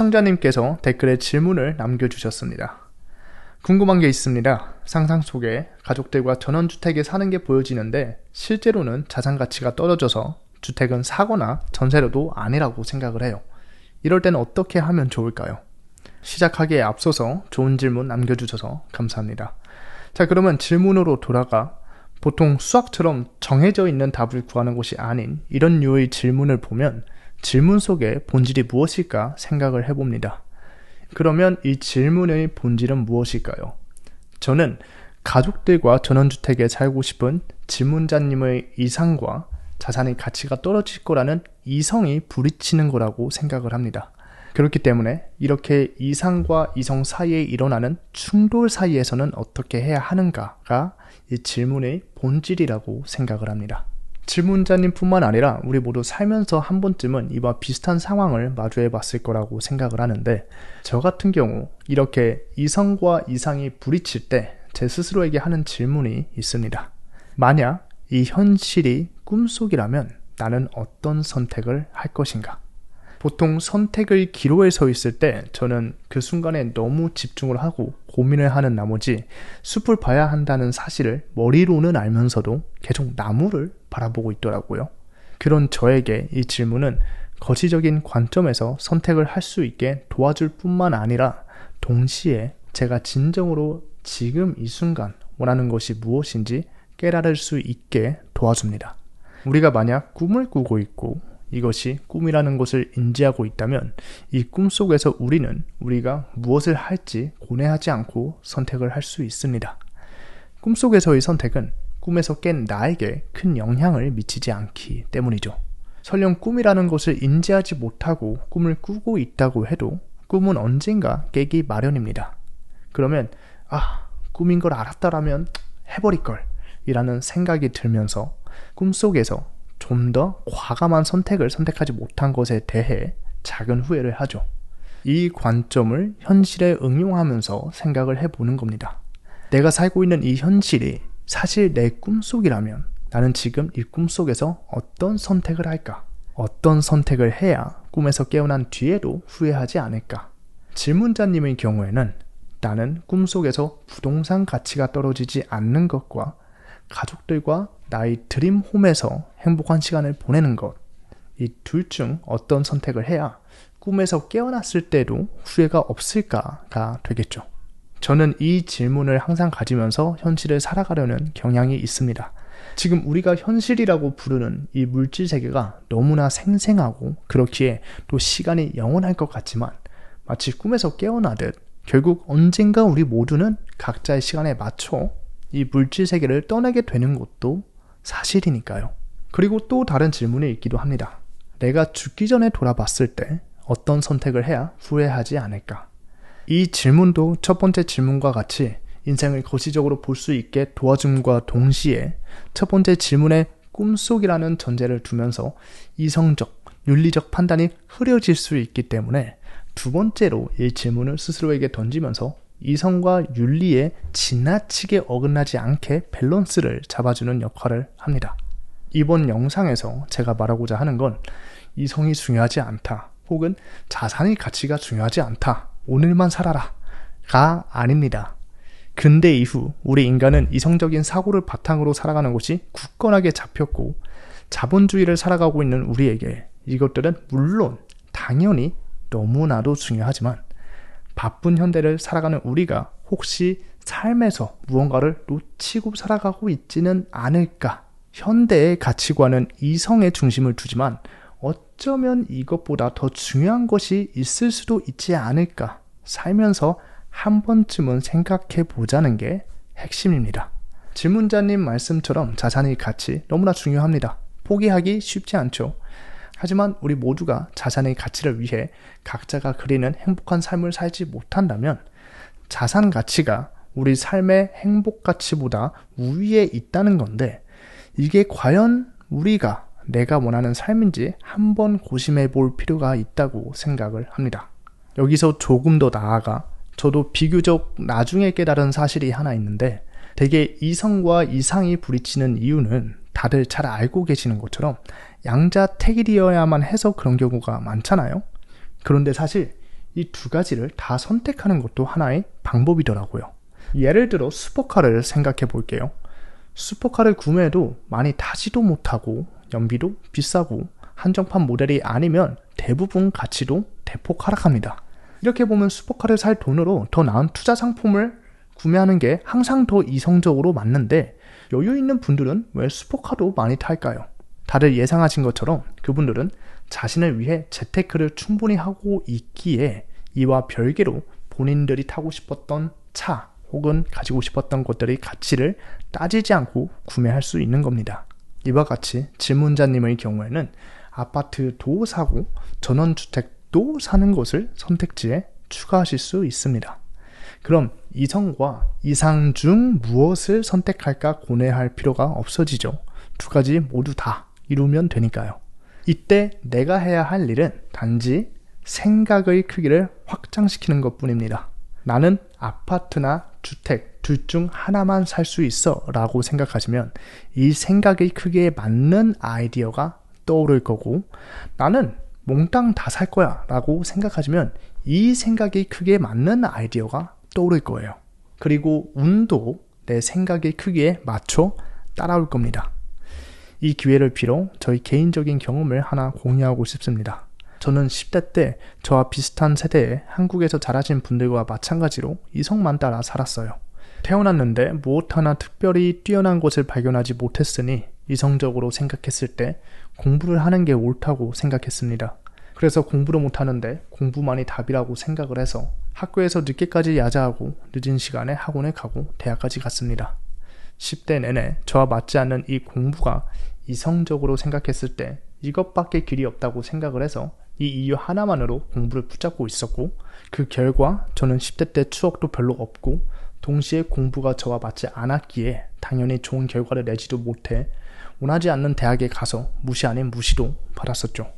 시청자님께서 댓글에 질문을 남겨주셨습니다. 궁금한 게 있습니다. 상상 속에 가족들과 전원주택에 사는 게 보여지는데 실제로는 자산 가치가 떨어져서 주택은 사거나 전세로도 아니라고 생각을 해요. 이럴 땐 어떻게 하면 좋을까요? 시작하기에 앞서서 좋은 질문 남겨주셔서 감사합니다. 자, 그러면 질문으로 돌아가 보통 수학처럼 정해져 있는 답을 구하는 것이 아닌 이런 유의 질문을 보면 질문 속에 본질이 무엇일까 생각을 해봅니다. 그러면 이 질문의 본질은 무엇일까요? 저는 가족들과 전원주택에 살고 싶은 질문자님의 이상과 자산의 가치가 떨어질 거라는 이성이 부딪히는 거라고 생각을 합니다. 그렇기 때문에 이렇게 이상과 이성 사이에 일어나는 충돌 사이에서는 어떻게 해야 하는가가 이 질문의 본질이라고 생각을 합니다. 질문자님뿐만 아니라 우리 모두 살면서 한 번쯤은 이와 비슷한 상황을 마주해 봤을 거라고 생각을 하는데 저 같은 경우 이렇게 이성과 이상이 부딪힐 때 제 스스로에게 하는 질문이 있습니다. 만약 이 현실이 꿈속이라면 나는 어떤 선택을 할 것인가? 보통 선택의 기로에 서 있을 때 저는 그 순간에 너무 집중을 하고 고민을 하는 나머지 숲을 봐야 한다는 사실을 머리로는 알면서도 계속 나무를 바라보고 있더라고요. 그런 저에게 이 질문은 거시적인 관점에서 선택을 할 수 있게 도와줄 뿐만 아니라 동시에 제가 진정으로 지금 이 순간 원하는 것이 무엇인지 깨달을 수 있게 도와줍니다. 우리가 만약 꿈을 꾸고 있고 이것이 꿈이라는 것을 인지하고 있다면 이 꿈속에서 우리는 우리가 무엇을 할지 고뇌하지 않고 선택을 할 수 있습니다. 꿈속에서의 선택은 꿈에서 깬 나에게 큰 영향을 미치지 않기 때문이죠. 설령 꿈이라는 것을 인지하지 못하고 꿈을 꾸고 있다고 해도 꿈은 언젠가 깨기 마련입니다. 그러면, 아, 꿈인 걸 알았다라면 해버릴걸. 이라는 생각이 들면서 꿈속에서 좀더 과감한 선택을 선택하지 못한 것에 대해 작은 후회를 하죠. 이 관점을 현실에 응용하면서 생각을 해보는 겁니다. 내가 살고 있는 이 현실이 사실 내 꿈속이라면 나는 지금 이 꿈속에서 어떤 선택을 할까? 어떤 선택을 해야 꿈에서 깨어난 뒤에도 후회하지 않을까? 질문자님의 경우에는 나는 꿈속에서 부동산 가치가 떨어지지 않는 것과 가족들과 나의 드림홈에서 행복한 시간을 보내는 것. 이 둘 중 어떤 선택을 해야 꿈에서 깨어났을 때도 후회가 없을까가 되겠죠. 저는 이 질문을 항상 가지면서 현실을 살아가려는 경향이 있습니다. 지금 우리가 현실이라고 부르는 이 물질 세계가 너무나 생생하고 그렇기에 또 시간이 영원할 것 같지만 마치 꿈에서 깨어나듯 결국 언젠가 우리 모두는 각자의 시간에 맞춰 이 물질 세계를 떠나게 되는 것도 사실이니까요. 그리고 또 다른 질문이 있기도 합니다. 내가 죽기 전에 돌아봤을 때 어떤 선택을 해야 후회하지 않을까? 이 질문도 첫 번째 질문과 같이 인생을 거시적으로 볼 수 있게 도와줌과 동시에 첫 번째 질문에 꿈속이라는 전제를 두면서 이성적, 윤리적 판단이 흐려질 수 있기 때문에 두 번째로 이 질문을 스스로에게 던지면서 이성과 윤리에 지나치게 어긋나지 않게 밸런스를 잡아주는 역할을 합니다. 이번 영상에서 제가 말하고자 하는 건 이성이 중요하지 않다 혹은 자산의 가치가 중요하지 않다 오늘만 살아라 가 아닙니다. 근대 이후 우리 인간은 이성적인 사고를 바탕으로 살아가는 것이 굳건하게 잡혔고 자본주의를 살아가고 있는 우리에게 이것들은 물론 당연히 너무나도 중요하지만 바쁜 현대를 살아가는 우리가 혹시 삶에서 무언가를 놓치고 살아가고 있지는 않을까? 현대의 가치관은 이성의 중심을 두지만 어쩌면 이것보다 더 중요한 것이 있을 수도 있지 않을까? 살면서 한 번쯤은 생각해 보자는 게 핵심입니다. 질문자님 말씀처럼 자산의 가치 너무나 중요합니다. 포기하기 쉽지 않죠. 하지만 우리 모두가 자산의 가치를 위해 각자가 그리는 행복한 삶을 살지 못한다면 자산 가치가 우리 삶의 행복 가치보다 우위에 있다는 건데 이게 과연 우리가 내가 원하는 삶인지 한번 고심해 볼 필요가 있다고 생각을 합니다. 여기서 조금 더 나아가 저도 비교적 나중에 깨달은 사실이 하나 있는데 대개 이성과 이상이 부딪히는 이유는 다들 잘 알고 계시는 것처럼 양자택일이어야만 해서 그런 경우가 많잖아요. 그런데 사실 이 두 가지를 다 선택하는 것도 하나의 방법이더라고요. 예를 들어 슈퍼카를 생각해 볼게요. 슈퍼카를 구매해도 많이 타지도 못하고 연비도 비싸고 한정판 모델이 아니면 대부분 가치도 대폭 하락합니다. 이렇게 보면 슈퍼카를 살 돈으로 더 나은 투자 상품을 구매하는 게 항상 더 이성적으로 맞는데 여유 있는 분들은 왜 슈퍼카도 많이 탈까요? 다들 예상하신 것처럼 그분들은 자신을 위해 재테크를 충분히 하고 있기에 이와 별개로 본인들이 타고 싶었던 차 혹은 가지고 싶었던 것들의 가치를 따지지 않고 구매할 수 있는 겁니다. 이와 같이 질문자님의 경우에는 아파트도 사고 전원주택도 사는 것을 선택지에 추가하실 수 있습니다. 그럼 이성과 이상 중 무엇을 선택할까 고뇌할 필요가 없어지죠. 두 가지 모두 다 이루면 되니까요. 이때 내가 해야 할 일은 단지 생각의 크기를 확장시키는 것 뿐입니다. 나는 아파트나 주택 둘 중 하나만 살 수 있어 라고 생각하시면 이 생각의 크기에 맞는 아이디어가 떠오를 거고 나는 몽땅 다 살 거야 라고 생각하시면 이 생각의 크기에 맞는 아이디어가 떠오를 거예요. 그리고 운도 내 생각의 크기에 맞춰 따라올 겁니다. 이 기회를 빌어 저희 개인적인 경험을 하나 공유하고 싶습니다. 저는 10대 때 저와 비슷한 세대에 한국에서 자라신 분들과 마찬가지로 이성만 따라 살았어요. 태어났는데 무엇 하나 특별히 뛰어난 것을 발견하지 못했으니 이성적으로 생각했을 때 공부를 하는 게 옳다고 생각했습니다. 그래서 공부를 못하는데 공부만이 답이라고 생각을 해서 학교에서 늦게까지 야자하고 늦은 시간에 학원에 가고 대학까지 갔습니다. 10대 내내 저와 맞지 않는 이 공부가 이성적으로 생각했을 때 이것밖에 길이 없다고 생각을 해서 이 이유 하나만으로 공부를 붙잡고 있었고 그 결과 저는 10대 때 추억도 별로 없고 동시에 공부가 저와 맞지 않았기에 당연히 좋은 결과를 내지도 못해 원하지 않는 대학에 가서 무시 아닌 무시도 받았었죠.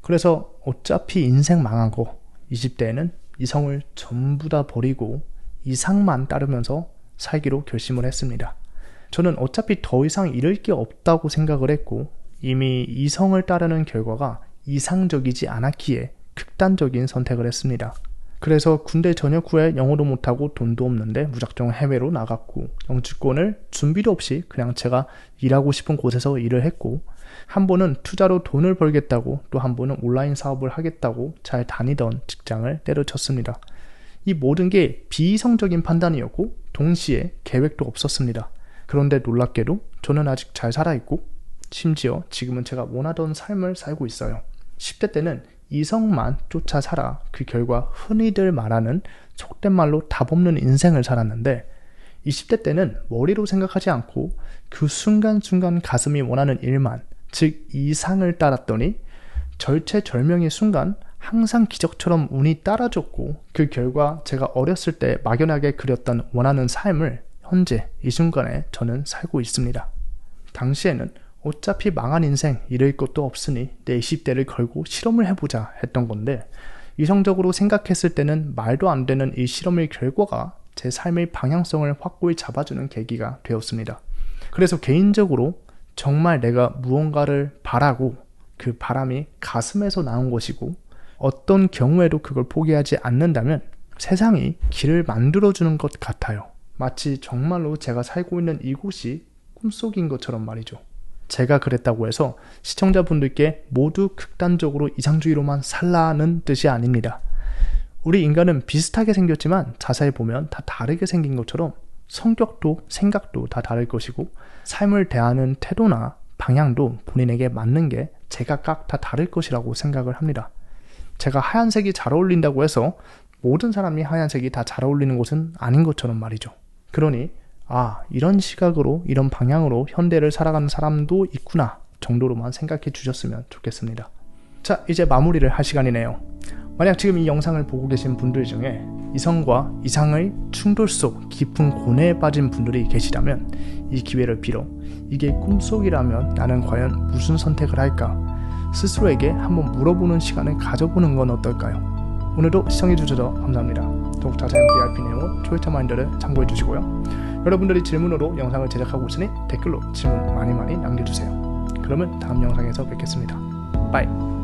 그래서 어차피 인생 망한 거 20대에는 이성을 전부 다 버리고 이상만 따르면서 살기로 결심을 했습니다. 저는 어차피 더 이상 잃을 게 없다고 생각을 했고 이미 이성을 따르는 결과가 이상적이지 않았기에 극단적인 선택을 했습니다. 그래서 군대 전역 후에 영어도 못하고 돈도 없는데 무작정 해외로 나갔고 영주권을 준비도 없이 그냥 제가 일하고 싶은 곳에서 일을 했고 한 번은 투자로 돈을 벌겠다고 또 한 번은 온라인 사업을 하겠다고 잘 다니던 직장을 때려쳤습니다. 이 모든 게 비이성적인 판단이었고 동시에 계획도 없었습니다. 그런데 놀랍게도 저는 아직 잘 살아있고 심지어 지금은 제가 원하던 삶을 살고 있어요. 10대 때는 이성만 쫓아 살아 그 결과 흔히들 말하는 속된 말로 답 없는 인생을 살았는데 20대 때는 머리로 생각하지 않고 그 순간순간 가슴이 원하는 일만 즉 이상을 따랐더니 절체절명의 순간 항상 기적처럼 운이 따라줬고 그 결과 제가 어렸을 때 막연하게 그렸던 원하는 삶을 현재 이 순간에 저는 살고 있습니다. 당시에는 어차피 망한 인생 잃을 것도 없으니 내 20대를 걸고 실험을 해보자 했던 건데 이성적으로 생각했을 때는 말도 안 되는 이 실험의 결과가 제 삶의 방향성을 확고히 잡아주는 계기가 되었습니다. 그래서 개인적으로 정말 내가 무언가를 바라고 그 바람이 가슴에서 나온 것이고 어떤 경우에도 그걸 포기하지 않는다면 세상이 길을 만들어주는 것 같아요. 마치 정말로 제가 살고 있는 이곳이 꿈속인 것처럼 말이죠. 제가 그랬다고 해서 시청자분들께 모두 극단적으로 이상주의로만 살라는 뜻이 아닙니다. 우리 인간은 비슷하게 생겼지만 자세히 보면 다 다르게 생긴 것처럼 성격도 생각도 다 다를 것이고 삶을 대하는 태도나 방향도 본인에게 맞는 게 제각각 다 다를 것이라고 생각을 합니다. 제가 하얀색이 잘 어울린다고 해서 모든 사람이 하얀색이 다 잘 어울리는 곳은 아닌 것처럼 말이죠. 그러니 아 이런 시각으로 이런 방향으로 현대를 살아가는 사람도 있구나 정도로만 생각해 주셨으면 좋겠습니다. 자 이제 마무리를 할 시간이네요. 만약 지금 이 영상을 보고 계신 분들 중에 이성과 이상의 충돌 속 깊은 고뇌에 빠진 분들이 계시다면 이 기회를 빌어 이게 꿈속이라면 나는 과연 무슨 선택을 할까 스스로에게 한번 물어보는 시간을 가져보는 건 어떨까요? 오늘도 시청해주셔서 감사합니다. 더욱 자세한 VIP 내용은 초이차 마인드를 참고해주시고요. 여러분들이 질문으로 영상을 제작하고 있으니 댓글로 질문 많이 많이 남겨주세요. 그러면 다음 영상에서 뵙겠습니다. 빠이!